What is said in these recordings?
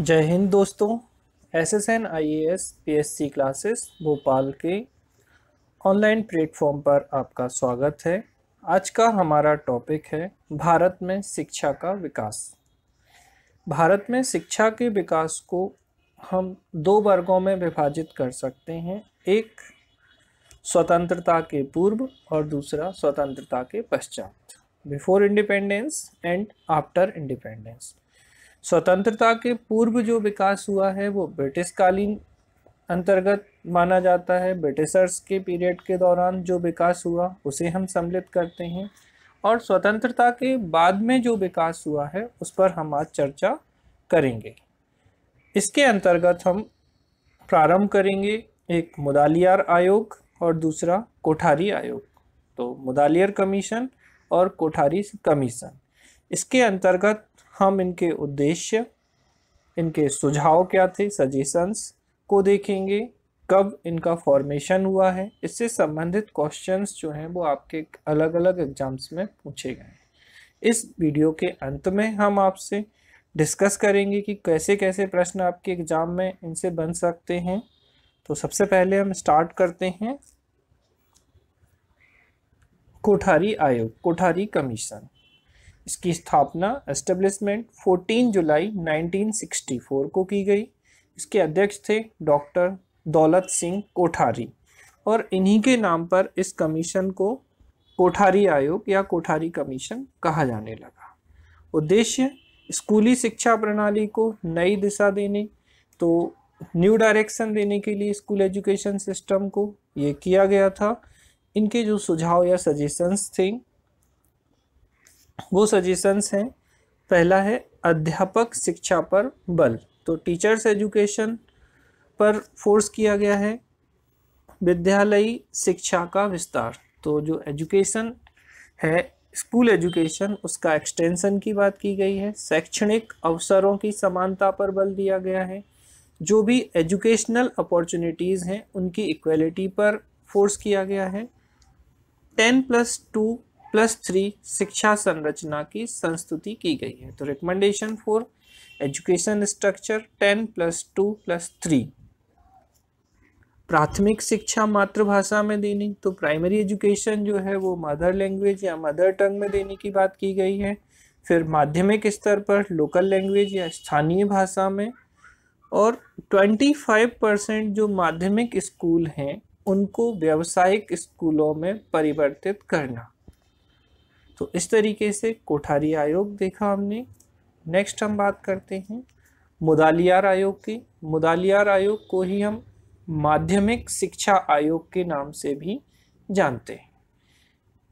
जय हिंद दोस्तों S S N I A S P S C classes Bhopal के ऑनलाइन प्लेटफॉर्म पर आपका स्वागत है आज का हमारा टॉपिक है भारत में शिक्षा का विकास भारत में शिक्षा के विकास को हम दो वर्गों में विभाजित कर सकते हैं एक स्वतंत्रता के पूर्व और दूसरा स्वतंत्रता के पश्चात before independence and after independence स्वतंत्रता के पूर्व जो विकास हुआ है वो ब्रिटिशकालीन अंतर्गत माना जाता है ब्रिटिशर्स के पीरियड के दौरान जो विकास हुआ उसे हम सम्मिलित करते हैं और स्वतंत्रता के बाद में जो विकास हुआ है उस पर हम आज चर्चा करेंगे इसके अंतर्गत हम प्रारंभ करेंगे एक मुदालियार आयोग और दूसरा कोठारी आयोग तो मुदालियर कमीशन और कोठारी कमीशन इसके अंतर्गत हम इनके उद्देश्य इनके सुझाव क्या थे सजेशंस को देखेंगे कब इनका फॉर्मेशन हुआ है इससे संबंधित क्वेश्चंस जो हैं वो आपके अलग अलग एग्जाम्स में पूछे गए हैं इस वीडियो के अंत में हम आपसे डिस्कस करेंगे कि कैसे कैसे प्रश्न आपके एग्ज़ाम में इनसे बन सकते हैं तो सबसे पहले हम स्टार्ट करते हैं कोठारी आयोग कोठारी कमीशन इसकी स्थापना एस्टेब्लिशमेंट 14 जुलाई 1964 को की गई इसके अध्यक्ष थे डॉक्टर दौलत सिंह कोठारी और इन्हीं के नाम पर इस कमीशन को कोठारी आयोग या कोठारी कमीशन कहा जाने लगा उद्देश्य स्कूली शिक्षा प्रणाली को नई दिशा देने तो न्यू डायरेक्शन देने के लिए स्कूल एजुकेशन सिस्टम को ये किया गया था इनके जो सुझाव या सजेशंस थे वो सजेशंस हैं पहला है अध्यापक शिक्षा पर बल तो टीचर्स एजुकेशन पर फोर्स किया गया है विद्यालयी शिक्षा का विस्तार तो जो एजुकेशन है स्कूल एजुकेशन उसका एक्सटेंशन की बात की गई है शैक्षणिक अवसरों की समानता पर बल दिया गया है जो भी एजुकेशनल अपॉर्चुनिटीज़ हैं उनकी इक्वलिटी पर फोर्स किया गया है ten plus two plus three शिक्षा संरचना की संस्तुति की गई है तो recommendation for education structure ten plus two plus three प्राथमिक शिक्षा मातृभाषा में देनी तो प्राइमरी एजुकेशन जो है वो मदर लैंग्वेज या मदर टंग में देने की बात की गई है फिर माध्यमिक स्तर पर लोकल लैंग्वेज या स्थानीय भाषा में और 25 परसेंट जो माध्यमिक स्कूल हैं उनको व्यावसायिक स्कूलों में परिवर्तित करना तो इस तरीके से कोठारी आयोग देखा हमने नेक्स्ट हम बात करते हैं मुदालियार आयोग की मुदालियार आयोग को ही हम माध्यमिक शिक्षा आयोग के नाम से भी जानते हैं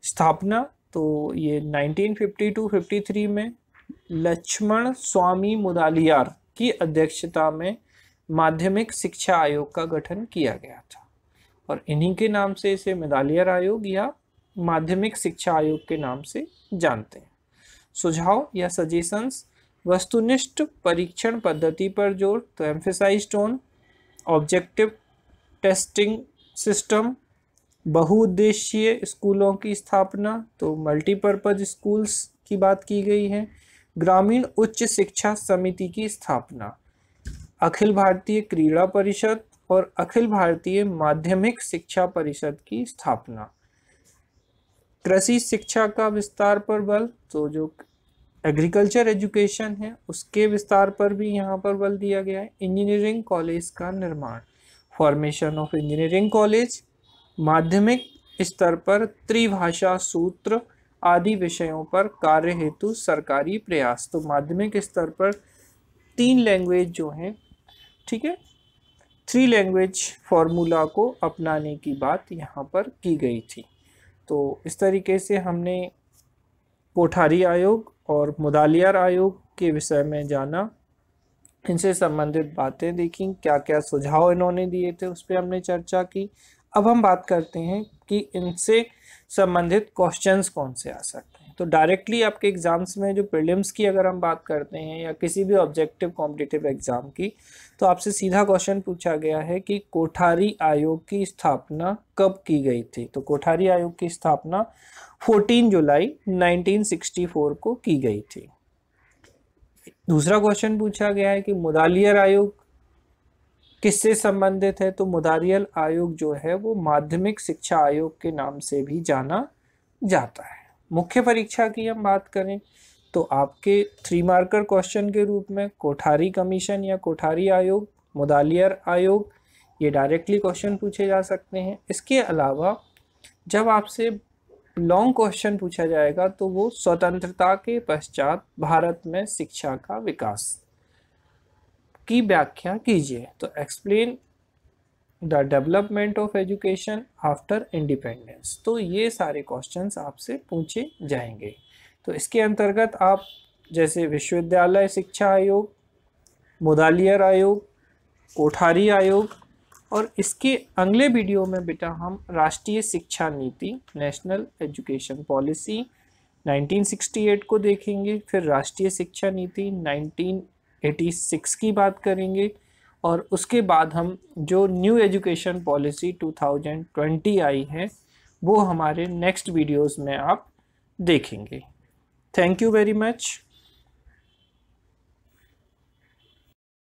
स्थापना तो ये 1952-53 में लक्ष्मण स्वामी मुदालियार की अध्यक्षता में माध्यमिक शिक्षा आयोग का गठन किया गया था और इन्हीं के नाम से इसे मुदालियार आयोग या माध्यमिक शिक्षा आयोग के नाम से जानते हैं सुझाव या सजेशंस वस्तुनिष्ठ परीक्षण पद्धति पर जोर तो emphasised on objective testing system बहुउद्देशीय स्कूलों की स्थापना तो मल्टीपर्पज स्कूल्स की बात की गई है ग्रामीण उच्च शिक्षा समिति की स्थापना अखिल भारतीय क्रीड़ा परिषद और अखिल भारतीय माध्यमिक शिक्षा परिषद की स्थापना कृषि शिक्षा का विस्तार पर बल तो जो एग्रीकल्चर एजुकेशन है उसके विस्तार पर भी यहाँ पर बल दिया गया है इंजीनियरिंग कॉलेज का निर्माण फॉर्मेशन ऑफ इंजीनियरिंग कॉलेज माध्यमिक स्तर पर त्रिभाषा सूत्र आदि विषयों पर कार्य हेतु सरकारी प्रयास तो माध्यमिक स्तर पर तीन लैंग्वेज जो हैं ठीक है थ्री लैंग्वेज फॉर्मूला को अपनाने की बात यहाँ पर की गई थी तो इस तरीके से हमने कोठारी आयोग और मुदालियार आयोग के विषय में जाना इनसे संबंधित बातें देखी क्या क्या सुझाव इन्होंने दिए थे उस पर हमने चर्चा की अब हम बात करते हैं कि इनसे संबंधित क्वेश्चंस कौन से आ सकते तो डायरेक्टली आपके एग्ज़ाम्स में जो प्रीलिम्स की अगर हम बात करते हैं या किसी भी ऑब्जेक्टिव कॉम्पिटेटिव एग्ज़ाम की तो आपसे सीधा क्वेश्चन पूछा गया है कि कोठारी आयोग की स्थापना कब की गई थी तो कोठारी आयोग की स्थापना 14 जुलाई 1964 को की गई थी दूसरा क्वेश्चन पूछा गया है कि मुदालियर आयोग किससे संबंधित है तो मुदालियर आयोग जो है वो माध्यमिक शिक्षा आयोग के नाम से भी जाना जाता है मुख्य परीक्षा की हम बात करें तो आपके थ्री मार्कर क्वेश्चन के रूप में कोठारी कमीशन या कोठारी आयोग मुदालियर आयोग ये डायरेक्टली क्वेश्चन पूछे जा सकते हैं इसके अलावा जब आपसे लॉन्ग क्वेश्चन पूछा जाएगा तो वो स्वतंत्रता के पश्चात भारत में शिक्षा का विकास की व्याख्या कीजिए तो explain the development of education after independence तो ये सारे क्वेश्चन आपसे पूछे जाएंगे तो इसके अंतर्गत आप जैसे विश्वविद्यालय शिक्षा आयोग मुदालियर आयोग कोठारी आयोग और इसके अगले वीडियो में बेटा हम राष्ट्रीय शिक्षा नीति नेशनल एजुकेशन पॉलिसी 1968 को देखेंगे फिर राष्ट्रीय शिक्षा नीति 1986 की बात करेंगे और उसके बाद हम जो न्यू एजुकेशन पॉलिसी 2020 आई है वो हमारे नेक्स्ट वीडियोस में आप देखेंगे थैंक यू वेरी मच